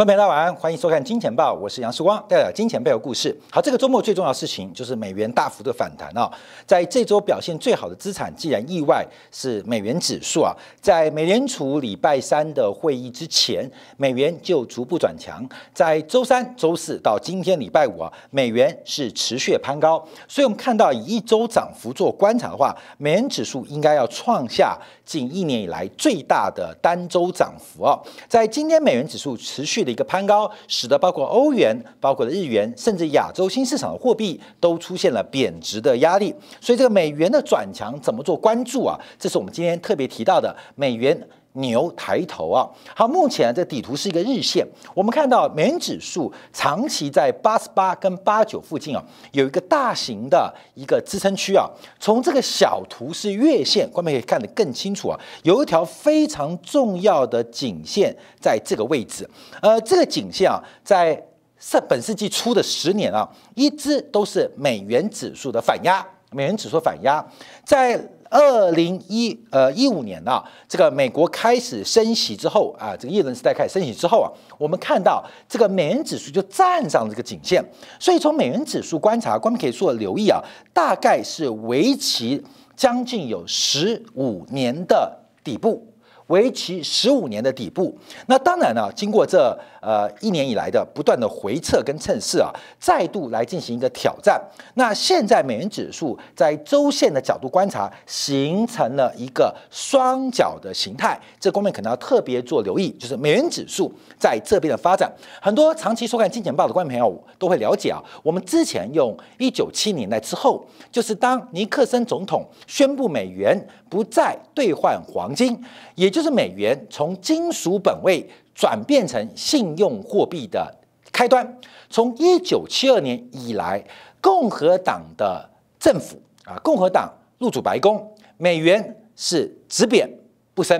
各位朋友，大家晚安，欢迎收看《金钱报》，我是杨世光，带来《金钱背后故事。好，这个周末最重要的事情就是美元大幅的反弹啊！在这周表现最好的资产，既然意外是美元指数啊！在美联储礼拜三的会议之前，美元就逐步转强，在周三、周四到今天礼拜五啊，美元是持续攀高。所以，我们看到以一周涨幅做观察的话，美元指数应该要创下近一年以来最大的单周涨幅哦！在今天，美元指数持续的。一个攀高，使得包括欧元、包括日元，甚至亚洲新市场的货币，都出现了贬值的压力。所以，这个美元的转强怎么做关注啊？这是我们今天特别提到的美元。牛抬头啊！好，目前这底图是一个日线，我们看到美元指数长期在八十八跟八九附近啊，有一个大型的一个支撑区啊。从这个小图是月线，画面可以看得更清楚啊，有一条非常重要的颈线在这个位置。呃，这个颈线啊，在上本世纪初的十年啊，一直都是美元指数的反压，美元指数反压在。二零一呃一五年呐，这个美国开始升息之后啊，这个一轮时代开始升息之后啊，我们看到这个美元指数就站上这个颈线，所以从美元指数观察，观众可以做留意啊，大概是为期将近有十五年的底部，为期十五年的底部。那当然呢，经过这。呃，一年以来的不断的回撤跟蹭势啊，再度来进行一个挑战。那现在美元指数在周线的角度观察，形成了一个双角的形态，这方面可能要特别做留意，就是美元指数在这边的发展。很多长期收看《金钱报》的观众朋友都会了解啊，我们之前用一九七年代之后，就是当尼克森总统宣布美元不再兑换黄金，也就是美元从金属本位。转变成信用货币的开端。从一九七二年以来，共和党的政府啊，共和党入主白宫，美元是只贬不升；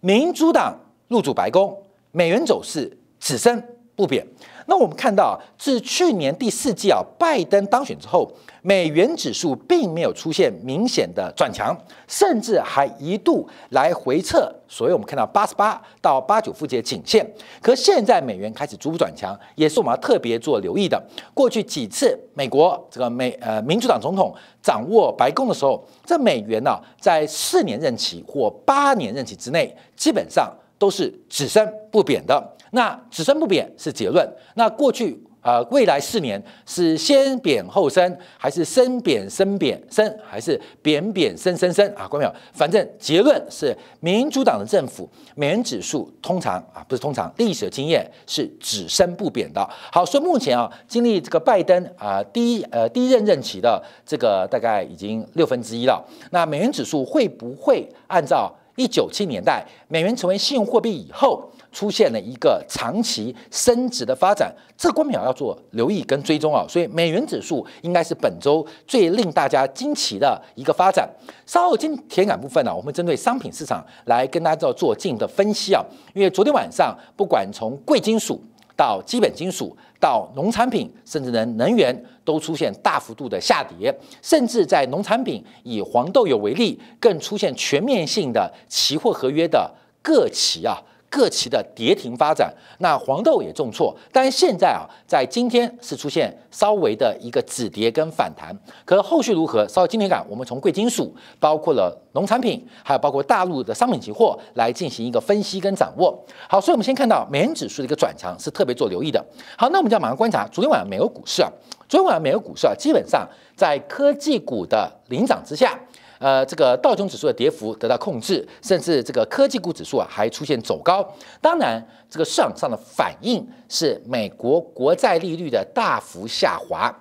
民主党入主白宫，美元走势只升。不贬。那我们看到啊，自去年第四季啊，拜登当选之后，美元指数并没有出现明显的转强，甚至还一度来回撤，所以我们看到八十八到八九附近的颈线。可现在美元开始逐步转强，也是我们要特别做留意的。过去几次美国这个美呃民主党总统掌握白宫的时候，这美元呢，在四年任期或八年任期之内，基本上都是只升不贬的。那只升不贬是结论。那过去啊，未来四年是先贬后升，还是升贬升贬升，还是贬贬升升升啊？关没有，反正结论是民主党的政府，美元指数通常啊，不是通常历史的经验是只升不贬的。好，说目前啊，经历这个拜登啊第一呃第一任任期的这个大概已经六分之一了。那美元指数会不会按照一九七年代美元成为信用货币以后？出现了一个长期升值的发展，这个观点要做留意跟追踪啊，所以美元指数应该是本周最令大家惊奇的一个发展。稍后金铁感部分呢，我们针对商品市场来跟大家做做进一步的分析啊，因为昨天晚上不管从贵金属到基本金属到农产品，甚至能能源都出现大幅度的下跌，甚至在农产品以黄豆油为例，更出现全面性的期货合约的个期啊。各期的跌停发展，那黄豆也重挫，但是现在啊，在今天是出现稍微的一个止跌跟反弹，可是后续如何？稍微今天感，我们从贵金属，包括了农产品，还有包括大陆的商品期货来进行一个分析跟掌握。好，所以我们先看到美元指数的一个转强是特别做留意的。好，那我们就要马上观察昨天晚上美国股市啊，昨天晚上美国股市啊，基本上在科技股的领涨之下。呃，这个道琼指数的跌幅得到控制，甚至这个科技股指数啊还出现走高。当然，这个市场上的反应是美国国债利率的大幅下滑。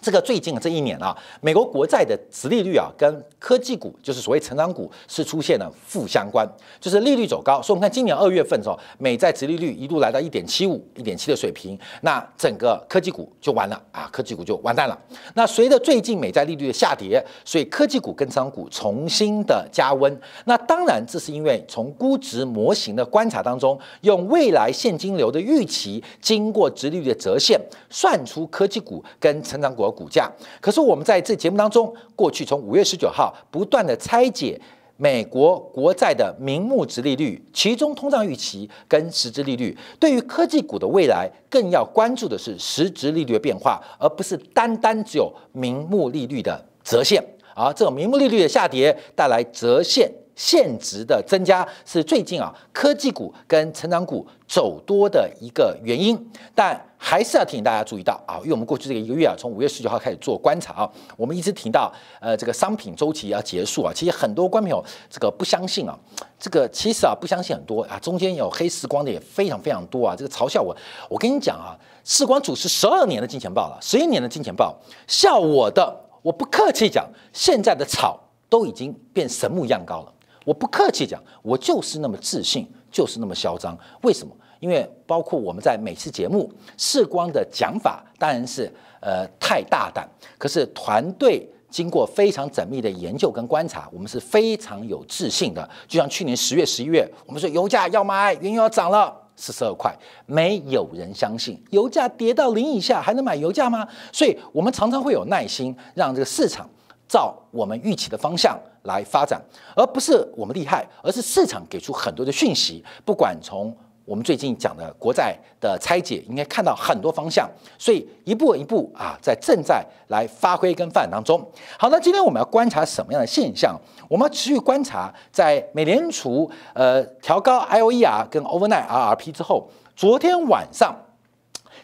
这个最近啊这一年啊，美国国债的殖利率啊，跟科技股就是所谓成长股是出现了负相关，就是利率走高，所以我们看今年二月份的时候，美债殖利率一度来到一点七五、一点七的水平，那整个科技股就完了啊，科技股就完蛋了。那随着最近美债利率的下跌，所以科技股跟成长股重新的加温。那当然，这是因为从估值模型的观察当中，用未来现金流的预期，经过殖利率的折现，算出科技股跟成长股。股价，可是我们在这节目当中，过去从五月十九号不断的拆解美国国债的名目值利率，其中通胀预期跟实质利率，对于科技股的未来，更要关注的是实质利率的变化，而不是单单只有名目利率的折现。而这种名目利率的下跌，带来折现。现值的增加是最近啊科技股跟成长股走多的一个原因，但还是要提醒大家注意到啊，因为我们过去这个一个月啊，从五月十九号开始做观察啊，我们一直提到呃这个商品周期要结束啊，其实很多观朋友这个不相信啊，这个其实啊不相信很多啊，中间有黑时光的也非常非常多啊，这个嘲笑我，我跟你讲啊，时光组是十二年的金钱豹了，十一年的金钱豹，笑我的，我不客气讲，现在的草都已经变神木一样高了。我不客气讲，我就是那么自信，就是那么嚣张。为什么？因为包括我们在每次节目，视光的讲法当然是呃太大胆。可是团队经过非常缜密的研究跟观察，我们是非常有自信的。就像去年十月、十一月，我们说油价要买，原油要涨了四十二块，没有人相信，油价跌到零以下还能买油价吗？所以我们常常会有耐心，让这个市场。照我们预期的方向来发展，而不是我们厉害，而是市场给出很多的讯息。不管从我们最近讲的国债的拆解，应该看到很多方向，所以一步一步啊，在正在来发挥跟发展当中。好，那今天我们要观察什么样的现象？我们要持续观察，在美联储呃调高 IOR e 跟 overnightRRP 之后，昨天晚上。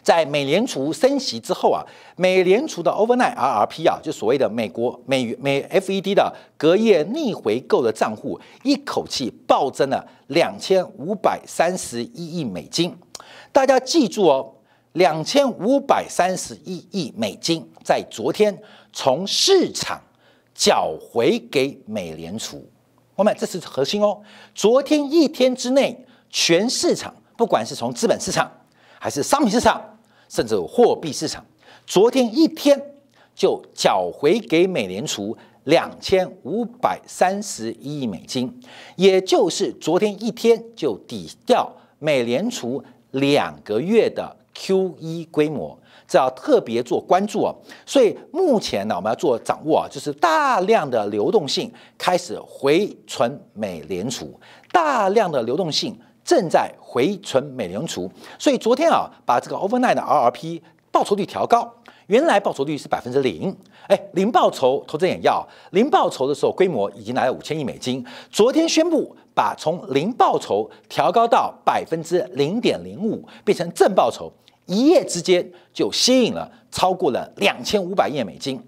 在美联储升息之后啊，美联储的 overnight RRP 啊，就所谓的美国美美 FED 的隔夜逆回购的账户，一口气暴增了两千五百三十一亿美金。大家记住哦，两千五百三十一亿美金在昨天从市场缴回给美联储。我们这是核心哦。昨天一天之内，全市场不管是从资本市场还是商品市场。甚至货币市场，昨天一天就缴回给美联储两千五百三十一亿美金，也就是昨天一天就抵掉美联储两个月的 Q E 规模，这要特别做关注哦。所以目前呢，我们要做掌握啊，就是大量的流动性开始回存美联储，大量的流动性。正在回存美联储，所以昨天啊，把这个 overnight 的 RRP 报酬率调高，原来报酬率是百分之零，哎，零报酬投资也要零报酬的时候，规模已经来了五千亿美金。昨天宣布把从零报酬调高到百分之零点零五，变成正报酬，一夜之间就吸引了超过了两千五百亿美金，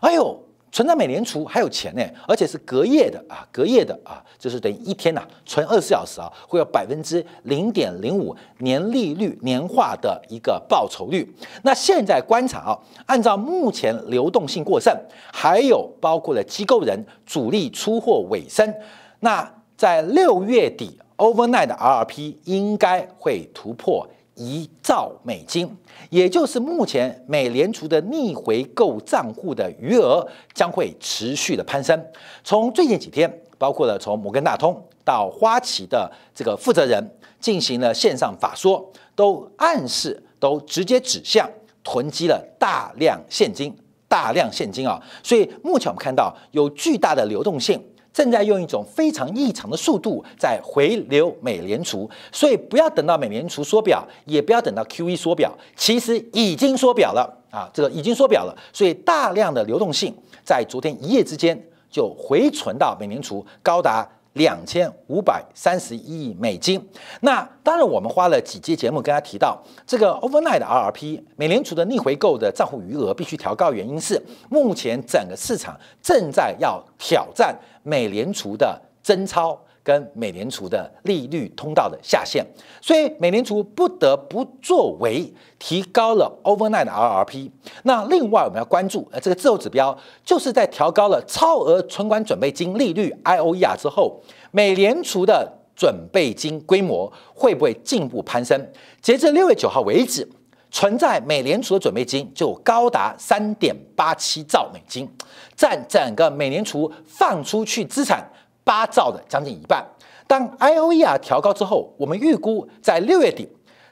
哎呦。存在美联储还有钱呢，而且是隔夜的啊，隔夜的啊，就是等于一天呐，存二十四小时啊，会有百分之零点零五年利率年化的一个报酬率。那现在观察啊，按照目前流动性过剩，还有包括了机构人主力出货尾声，那在六月底 overnight 的 R P 应该会突破。一兆美金，也就是目前美联储的逆回购账户的余额将会持续的攀升。从最近几天，包括了从摩根大通到花旗的这个负责人进行了线上法说，都暗示都直接指向囤积了大量现金，大量现金啊！所以目前我们看到有巨大的流动性。正在用一种非常异常的速度在回流美联储，所以不要等到美联储缩表，也不要等到 Q E 缩表，其实已经缩表了啊，这个已经缩表了，所以大量的流动性在昨天一夜之间就回存到美联储，高达。两千五百三十一亿美金。那当然，我们花了几节节目跟大家提到，这个 overnight 的 RRP，美联储的逆回购的账户余额必须调高，原因是目前整个市场正在要挑战美联储的增超。跟美联储的利率通道的下限，所以美联储不得不作为提高了 overnight 的 r r p 那另外我们要关注，呃，这个滞后指标就是在调高了超额存款准备金利率 IOER 之后，美联储的准备金规模会不会进一步攀升？截至六月九号为止，存在美联储的准备金就高达三点八七兆美金，占整个美联储放出去资产。八兆的将近一半，当 IOER 调高之后，我们预估在六月底，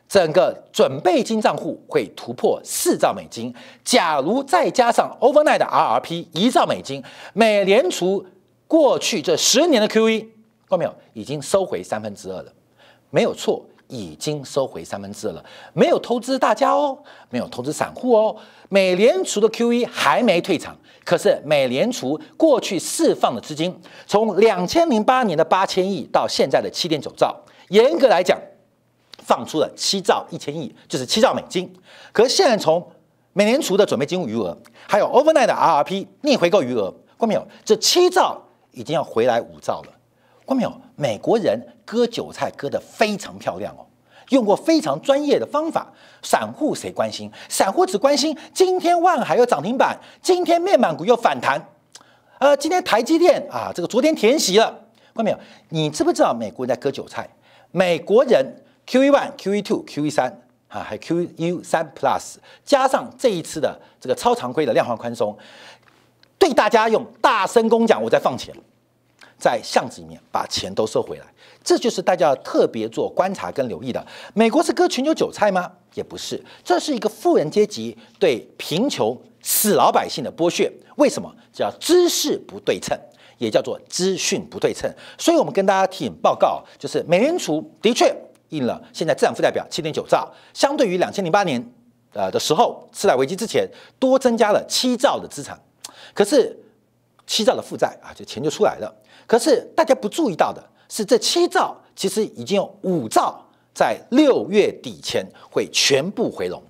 整个准备金账户会突破四兆美金。假如再加上 overnight 的 RRP 一兆美金，美联储过去这十年的 QE，看到没有？已经收回三分之二了，没有错，已经收回三分之二了。没有投资大家哦，没有投资散户哦，美联储的 QE 还没退场。可是美联储过去释放的资金，从两千零八年的八千亿到现在的七点九兆，严格来讲，放出了七兆一千亿，就是七兆美金。可现在从美联储的准备金余额，还有 overnight 的 RRP 逆回购余额，看没有，这七兆已经要回来五兆了。看没有，美国人割韭菜割得非常漂亮哦。用过非常专业的方法，散户谁关心？散户只关心今天万海又涨停板，今天面板股又反弹。呃，今天台积电啊，这个昨天填息了，看到没有？你知不知道美国人在割韭菜？美国人 QE one、QE two、QE 三啊，还 QE 三 plus，加上这一次的这个超常规的量化宽松，对大家用大声公讲，我在放钱，在巷子里面把钱都收回来。这就是大家要特别做观察跟留意的。美国是割全球韭菜吗？也不是，这是一个富人阶级对贫穷死老百姓的剥削。为什么叫知识不对称，也叫做资讯不对称？所以我们跟大家提醒报告，就是美联储的确印了现在资产负债表七点九兆，相对于两千零八年呃的时候，次贷危机之前多增加了七兆的资产，可是七兆的负债啊，就钱就出来了。可是大家不注意到的。是这七兆，其实已经有五兆在六月底前会全部回笼，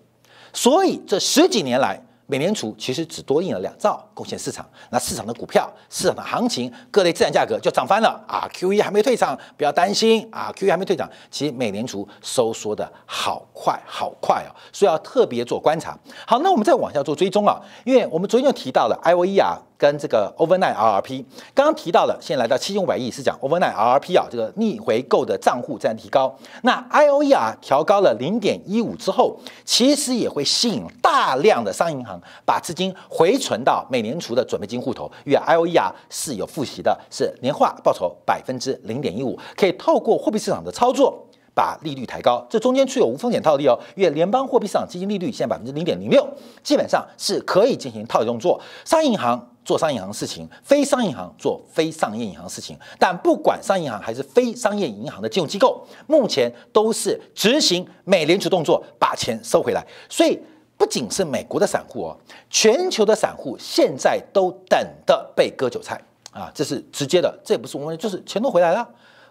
所以这十几年来，美联储其实只多印了两兆，贡献市场。那市场的股票、市场的行情、各类资产价格就涨翻了啊！Q E 还没退场，不要担心啊！Q E 还没退场，其实美联储收缩的好快好快哦，所以要特别做观察。好，那我们再往下做追踪啊，因为我们昨天就提到了 I V E R。跟这个 overnight RRP，刚刚提到了，在来到七千五百亿是讲 overnight RRP 啊，这个逆回购的账户在提高。那 IOE 啊调高了零点一五之后，其实也会吸引大量的商业银行把资金回存到美联储的准备金户头，为 IOE 啊是有负息的，是年化报酬百分之零点一五，可以透过货币市场的操作把利率抬高。这中间却有无风险套利哦，因为联邦货币市场基金利率现在百分之零点零六，基本上是可以进行套利动作，商业银行。做商业银行事情，非商业银行做非商业银行事情，但不管商业银行还是非商业银行的金融机构，目前都是执行美联储动作，把钱收回来。所以，不仅是美国的散户哦，全球的散户现在都等的被割韭菜啊，这是直接的，这也不是我们，就是钱都回来了，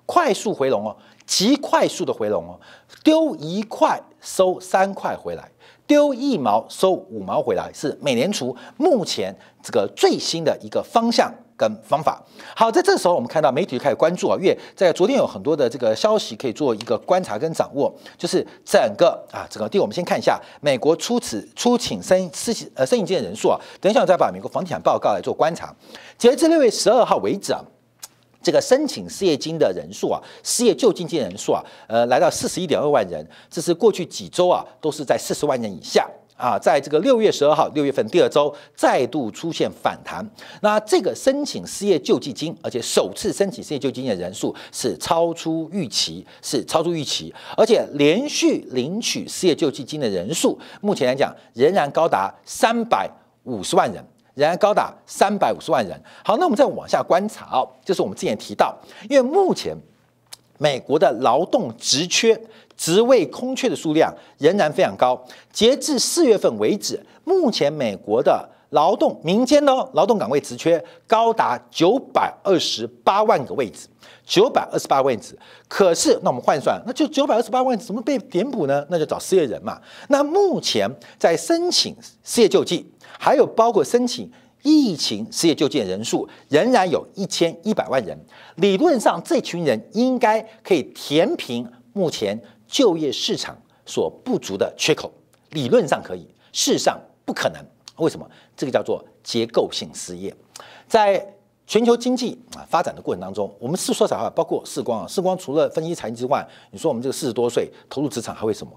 快速回笼哦，极快速的回笼哦，丢一块收三块回来。丢一毛收五毛回来是美联储目前这个最新的一个方向跟方法。好，在这时候我们看到媒体开始关注啊，因为在昨天有很多的这个消息可以做一个观察跟掌握，就是整个啊整个地我们先看一下美国初次出请申申请呃申请的人数啊，等一下我再把美国房地产报告来做观察，截至六月十二号为止啊。这个申请失业金的人数啊，失业救济金人数啊，呃，来到四十一点二万人，这是过去几周啊都是在四十万人以下啊，在这个六月十二号六月份第二周再度出现反弹。那这个申请失业救济金，而且首次申请失业救济金的人数是超出预期，是超出预期，而且连续领取失业救济金的人数，目前来讲仍然高达三百五十万人。仍然高达三百五十万人。好，那我们再往下观察哦，就是我们之前提到，因为目前美国的劳动职缺、职位空缺的数量仍然非常高。截至四月份为止，目前美国的劳动民间呢，劳动岗位职缺高达九百二十八万个位置，九百二十八万位置。可是，那我们换算，那就九百二十八万怎么被填补呢？那就找失业人嘛。那目前在申请失业救济，还有包括申请疫情失业救济的人数，仍然有一千一百万人。理论上，这群人应该可以填平目前就业市场所不足的缺口。理论上可以，事实上不可能。为什么这个叫做结构性失业？在全球经济啊发展的过程当中，我们是说啥话？包括世光啊，世光除了分析财经之外，你说我们这个四十多岁投入职场还会什么？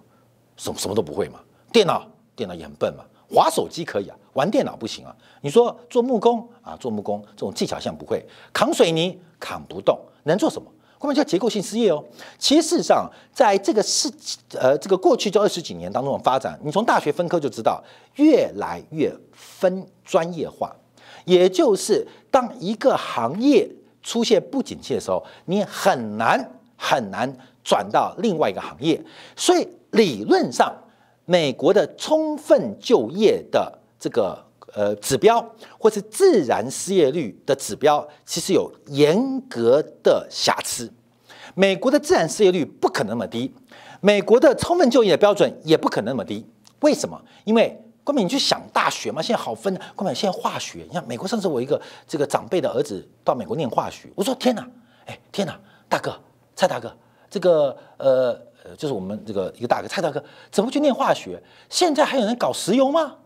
什什么都不会嘛？电脑，电脑也很笨嘛，划手机可以啊，玩电脑不行啊。你说做木工啊，做木工这种技巧项不会，扛水泥扛不动，能做什么？我们叫结构性失业哦。其实事实上，在这个世界，呃，这个过去这二十几年当中的发展，你从大学分科就知道，越来越分专业化。也就是，当一个行业出现不景气的时候，你很难很难转到另外一个行业。所以，理论上，美国的充分就业的这个。呃，指标或是自然失业率的指标，其实有严格的瑕疵。美国的自然失业率不可能那么低，美国的充分就业的标准也不可能那么低。为什么？因为冠冕，你去想大学嘛，现在好分啊，冠冕，现在化学。你看美国上次我一个这个长辈的儿子到美国念化学，我说天哪，哎天哪，大哥蔡大哥，这个呃就是我们这个一个大哥蔡大哥怎么去念化学？现在还有人搞石油吗？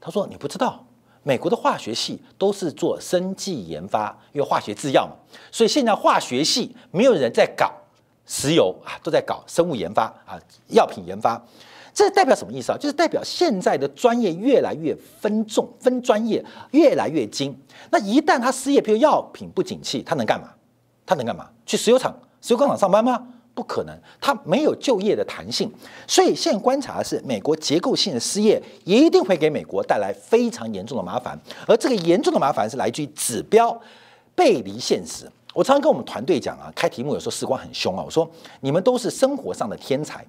他说你不知道。美国的化学系都是做生技研发，因为化学制药嘛，所以现在化学系没有人在搞石油啊，都在搞生物研发啊，药品研发。这代表什么意思啊？就是代表现在的专业越来越分重，分专业越来越精。那一旦他失业，比如药品不景气，他能干嘛？他能干嘛？去石油厂、石油工厂上班吗？不可能，它没有就业的弹性，所以现在观察的是，美国结构性的失业一定会给美国带来非常严重的麻烦，而这个严重的麻烦是来自于指标背离现实。我常常跟我们团队讲啊，开题目有时候时光很凶啊，我说你们都是生活上的天才，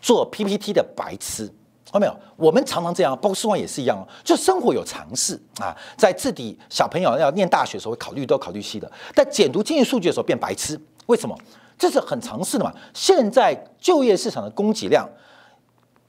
做 PPT 的白痴，看到没有？我们常常这样，包括时光也是一样哦，就生活有常识啊，在自己小朋友要念大学的时候考虑都考虑细的，但简读经济数据的时候变白痴，为什么？这是很常识的嘛？现在就业市场的供给量，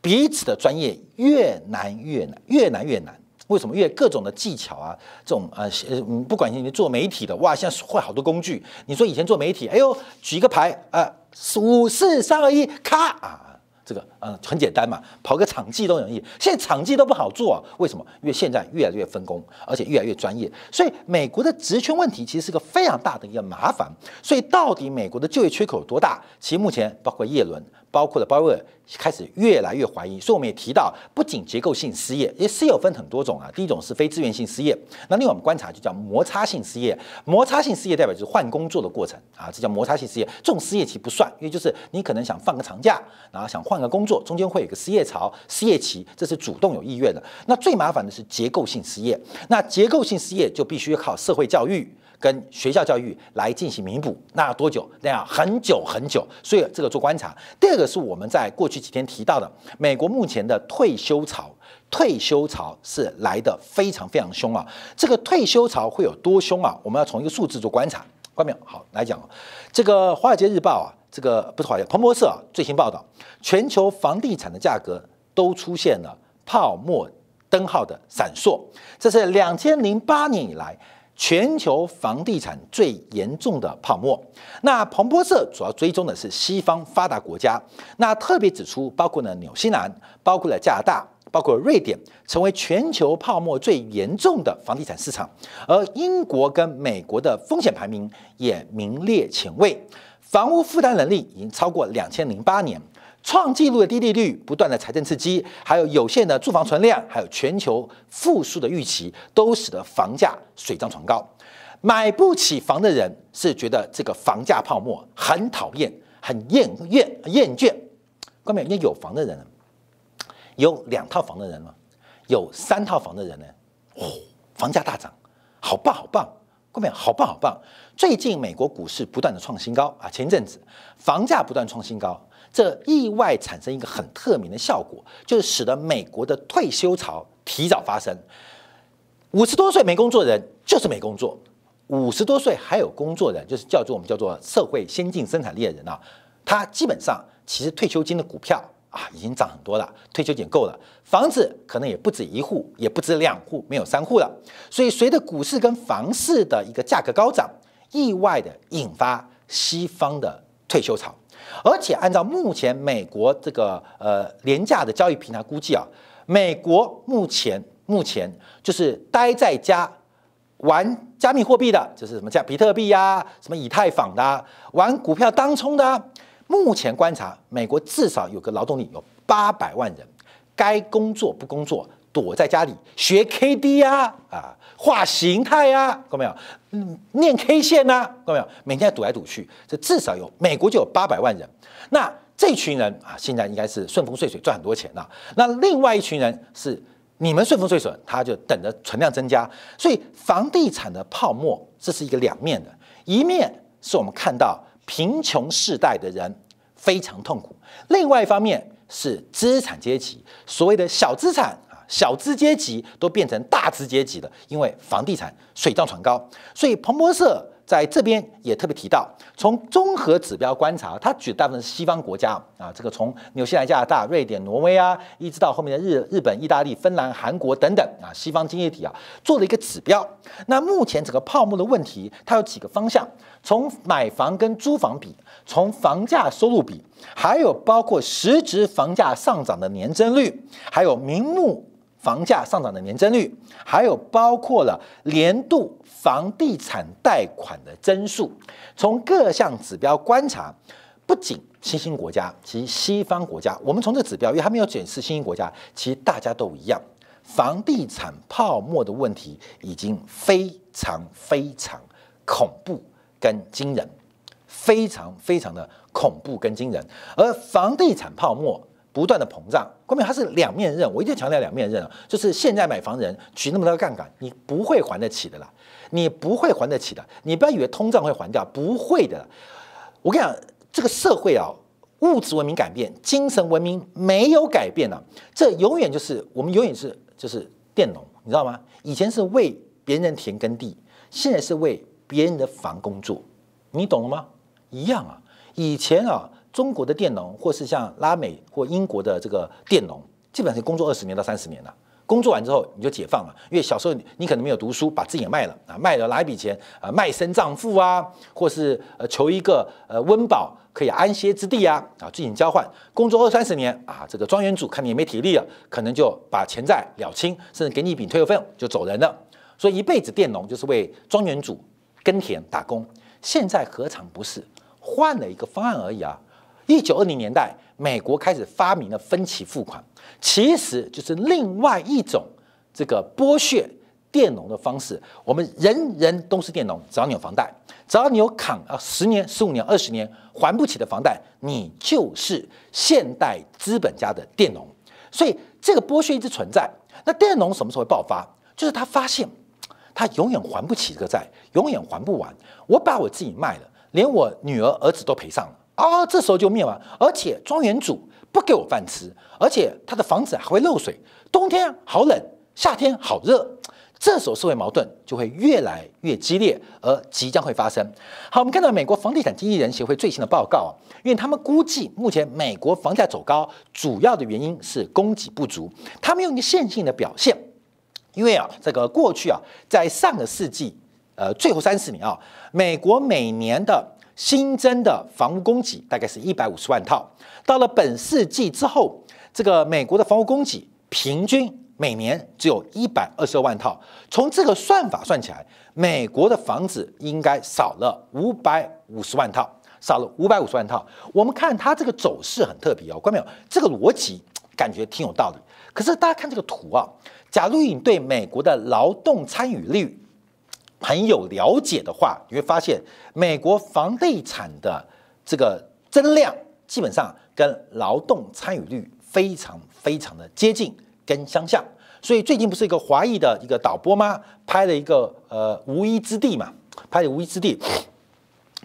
彼此的专业越难越难，越难越难。为什么？因为各种的技巧啊，这种啊，呃，不管你做媒体的，哇，现在会好多工具。你说以前做媒体，哎呦，举一个牌，呃，五四三二一，咔啊。这个嗯很简单嘛，跑个场记都容易，现在场记都不好做，为什么？因为现在越来越分工，而且越来越专业，所以美国的职权问题其实是个非常大的一个麻烦。所以到底美国的就业缺口有多大？其实目前包括耶伦。包括了鲍威尔开始越来越怀疑，所以我们也提到，不仅结构性失业，也失业分很多种啊。第一种是非自愿性失业，那另外我们观察就叫摩擦性失业。摩擦性失业代表就是换工作的过程啊，这叫摩擦性失业。这种失业期不算，因为就是你可能想放个长假，然后想换个工作，中间会有个失业潮、失业期，这是主动有意愿的。那最麻烦的是结构性失业，那结构性失业就必须靠社会教育。跟学校教育来进行弥补，那要多久？那样很久很久。所以这个做观察。第二个是我们在过去几天提到的，美国目前的退休潮，退休潮是来的非常非常凶啊。这个退休潮会有多凶啊？我们要从一个数字做观察。关面好来讲啊，这个《华尔街日报》啊，这个不是华尔街彭博社啊，最新报道，全球房地产的价格都出现了泡沫灯号的闪烁，这是两千零八年以来。全球房地产最严重的泡沫，那彭博社主要追踪的是西方发达国家，那特别指出，包括呢纽西兰，包括了加拿大，包括瑞典，成为全球泡沫最严重的房地产市场，而英国跟美国的风险排名也名列前位，房屋负担能力已经超过两千零八年。创纪录的低利率、不断的财政刺激，还有有限的住房存量，还有全球复苏的预期，都使得房价水涨船高。买不起房的人是觉得这个房价泡沫很讨厌、很厌厌厌倦。关美已经有房的人，有两套房的人了，有三套房的人呢，哦，房价大涨，好棒好棒！关美，好棒好棒！最近美国股市不断的创新高啊，前一阵子房价不断创新高。这意外产生一个很特别的效果，就是使得美国的退休潮提早发生。五十多岁没工作人就是没工作，五十多岁还有工作人，就是叫做我们叫做社会先进生产力的人啊，他基本上其实退休金的股票啊已经涨很多了，退休金够了，房子可能也不止一户，也不止两户，没有三户了。所以随着股市跟房市的一个价格高涨，意外的引发西方的退休潮。而且按照目前美国这个呃廉价的交易平台估计啊，美国目前目前就是待在家玩加密货币的，就是什么像比特币呀、什么以太坊的，玩股票当冲的，目前观察，美国至少有个劳动力有八百万人该工作不工作。躲在家里学 K D 呀，啊，画形态呀，到没有？念 K 线呐，到没有？每天赌来赌去，这至少有美国就有八百万人。那这群人啊，现在应该是顺风顺水赚很多钱呐。那另外一群人是你们顺风顺水，他就等着存量增加。所以房地产的泡沫，这是一个两面的。一面是我们看到贫穷世代的人非常痛苦，另外一方面是资产阶级所谓的小资产。小资阶级都变成大资阶级了，因为房地产水涨船高，所以彭博社在这边也特别提到，从综合指标观察，他举大部分是西方国家啊，这个从纽西兰、加拿大、瑞典、挪威啊，一直到后面的日日本、意大利、芬兰、韩国等等啊，西方经济体啊，做了一个指标。那目前整个泡沫的问题，它有几个方向：从买房跟租房比，从房价收入比，还有包括实质房价上涨的年增率，还有名目。房价上涨的年增率，还有包括了年度房地产贷款的增速。从各项指标观察，不仅新兴国家及西方国家，我们从这指标，因为还没有检视新兴国家，其实大家都一样，房地产泡沫的问题已经非常非常恐怖跟惊人，非常非常的恐怖跟惊人，而房地产泡沫。不断的膨胀，关键它是两面刃。我一直强调两面刃啊，就是现在买房人举那么大杠杆，你不会还得起的啦，你不会还得起的。你不要以为通胀会还掉，不会的。我跟你讲，这个社会啊，物质文明改变，精神文明没有改变啊。这永远就是我们永远是就是佃农，你知道吗？以前是为别人田耕地，现在是为别人的房工作，你懂了吗？一样啊，以前啊。中国的佃农，或是像拉美或英国的这个佃农，基本上是工作二十年到三十年了。工作完之后你就解放了，因为小时候你可能没有读书，把自己卖了啊，卖了拿一笔钱啊，卖身葬父啊，或是呃求一个呃温饱可以安歇之地啊啊，进行交换。工作二三十年啊，这个庄园主看你也没体力了，可能就把钱债了清，甚至给你一笔退休费用就走人了。所以一辈子佃农就是为庄园主耕田打工，现在何尝不是换了一个方案而已啊？一九二零年代，美国开始发明了分期付款，其实就是另外一种这个剥削佃农的方式。我们人人都是佃农，只要你有房贷，只要你有扛啊，十年、十五年、二十年还不起的房贷，你就是现代资本家的佃农。所以这个剥削一直存在。那佃农什么时候会爆发？就是他发现他永远还不起这个债，永远还不完。我把我自己卖了，连我女儿儿子都赔上了。啊，这时候就灭亡，而且庄园主不给我饭吃，而且他的房子还会漏水，冬天好冷，夏天好热，这时候社会矛盾就会越来越激烈，而即将会发生。好，我们看到美国房地产经纪人协会最新的报告，因为他们估计目前美国房价走高，主要的原因是供给不足。他们用一个线性的表现，因为啊，这个过去啊，在上个世纪，呃，最后三十年啊，美国每年的。新增的房屋供给大概是一百五十万套。到了本世纪之后，这个美国的房屋供给平均每年只有一百二十二万套。从这个算法算起来，美国的房子应该少了五百五十万套，少了五百五十万套。我们看它这个走势很特别哦，关位没有？这个逻辑感觉挺有道理。可是大家看这个图啊，假如你对美国的劳动参与率。朋友了解的话，你会发现美国房地产的这个增量，基本上跟劳动参与率非常非常的接近跟相像。所以最近不是一个华裔的一个导播吗？拍了一个呃无一之地嘛，拍的无一之地。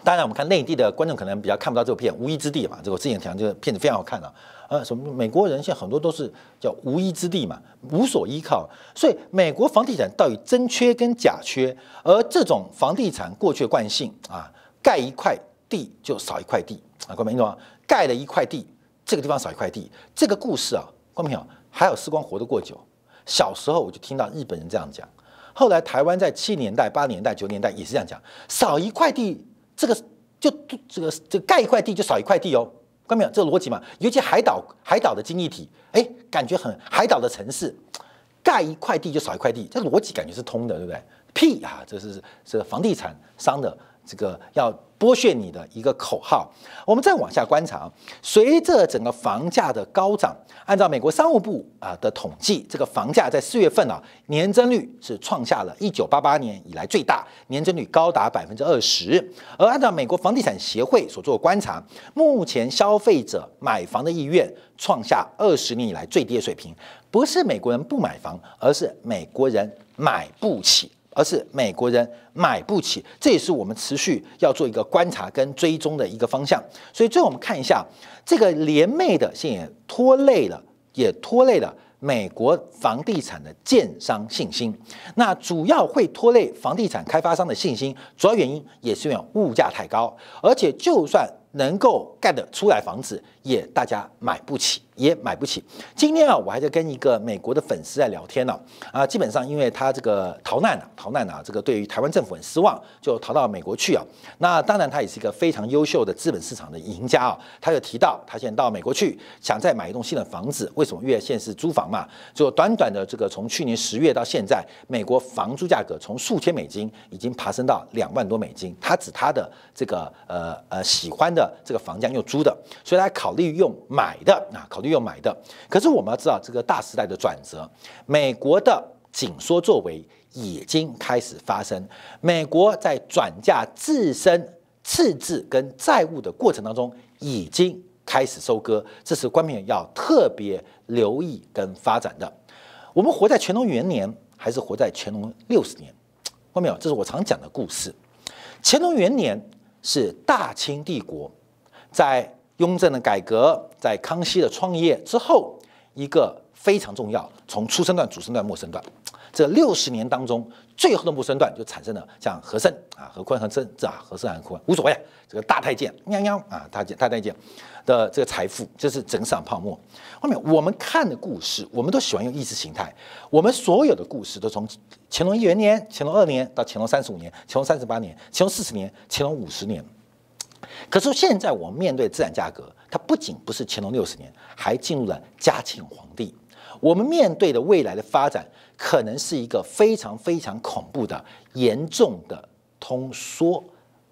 当然，我们看内地的观众可能比较看不到这片无依之地嘛，这个之前讲这个片子非常好看啊。呃，什么美国人现在很多都是叫无依之地嘛，无所依靠，所以美国房地产到底真缺跟假缺？而这种房地产过去的惯性啊，盖一块地就少一块地啊，观众听懂吗？盖了一块地，这个地方少一块地，这个故事啊，观众友还有时光活得过久。小时候我就听到日本人这样讲，后来台湾在七年代、八年代、九年代也是这样讲，少一块地。这个就这这个这盖一块地就少一块地哦，看到没有这个逻辑嘛？尤其海岛海岛的经济体，哎，感觉很海岛的城市，盖一块地就少一块地，这逻辑感觉是通的，对不对？屁啊，这是这房地产商的。这个要剥削你的一个口号。我们再往下观察，随着整个房价的高涨，按照美国商务部啊的统计，这个房价在四月份啊年增率是创下了一九八八年以来最大，年增率高达百分之二十。而按照美国房地产协会所做的观察，目前消费者买房的意愿创下二十年以来最低的水平。不是美国人不买房，而是美国人买不起。而是美国人买不起，这也是我们持续要做一个观察跟追踪的一个方向。所以最后我们看一下，这个联袂的也拖累了，也拖累了美国房地产的建商信心。那主要会拖累房地产开发商的信心，主要原因也是因为物价太高，而且就算能够盖得出来房子。也大家买不起，也买不起。今天啊，我还在跟一个美国的粉丝在聊天呢。啊，基本上因为他这个逃难啊，逃难啊，这个对于台湾政府很失望，就逃到美国去啊。那当然，他也是一个非常优秀的资本市场的赢家啊。他就提到，他现在到美国去，想再买一栋新的房子。为什么？因为现在是租房嘛。就短短的这个，从去年十月到现在，美国房租价格从数千美金已经爬升到两万多美金。他指他的这个呃呃喜欢的这个房价又租的，所以他考。利用买的啊，考虑用买的。可是我们要知道，这个大时代的转折，美国的紧缩作为已经开始发生。美国在转嫁自身赤字跟债务的过程当中，已经开始收割。这是官民要特别留意跟发展的。我们活在乾隆元年，还是活在乾隆六十年？官民，这是我常讲的故事。乾隆元年是大清帝国在。雍正的改革，在康熙的创业之后，一个非常重要，从出生段、主生段、末生段，这六十年当中，最后的末生段就产生了像和珅啊、和坤、和珅这啊、和珅和坤，无所谓，这个大太监喵喵啊，大太大太监的这个财富，这是整场泡沫。后面我们看的故事，我们都喜欢用意识形态，我们所有的故事都从乾隆元年、乾隆二年到乾隆三十五年、乾隆三十八年、乾隆四十年、乾隆五十年。可是现在我们面对资产价格，它不仅不是乾隆六十年，还进入了嘉庆皇帝。我们面对的未来的发展，可能是一个非常非常恐怖的严重的通缩，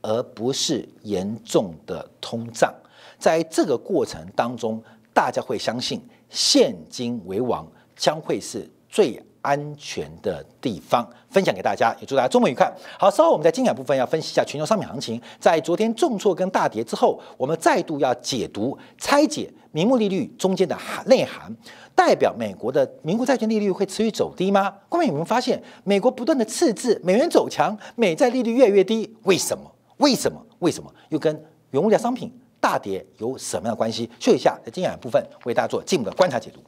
而不是严重的通胀。在这个过程当中，大家会相信现金为王将会是最。安全的地方分享给大家，也祝大家周末愉快。好，稍后我们在精彩部分要分析一下全球商品行情。在昨天重挫跟大跌之后，我们再度要解读拆解名目利率中间的含内涵，代表美国的民目债券利率会持续走低吗？各位有没有发现，美国不断的赤字，美元走强，美债利率越来越低？为什么？为什么？为什么？又跟原物料商品大跌有什么样的关系？秀一下在精彩部分为大家做进一步的观察解读。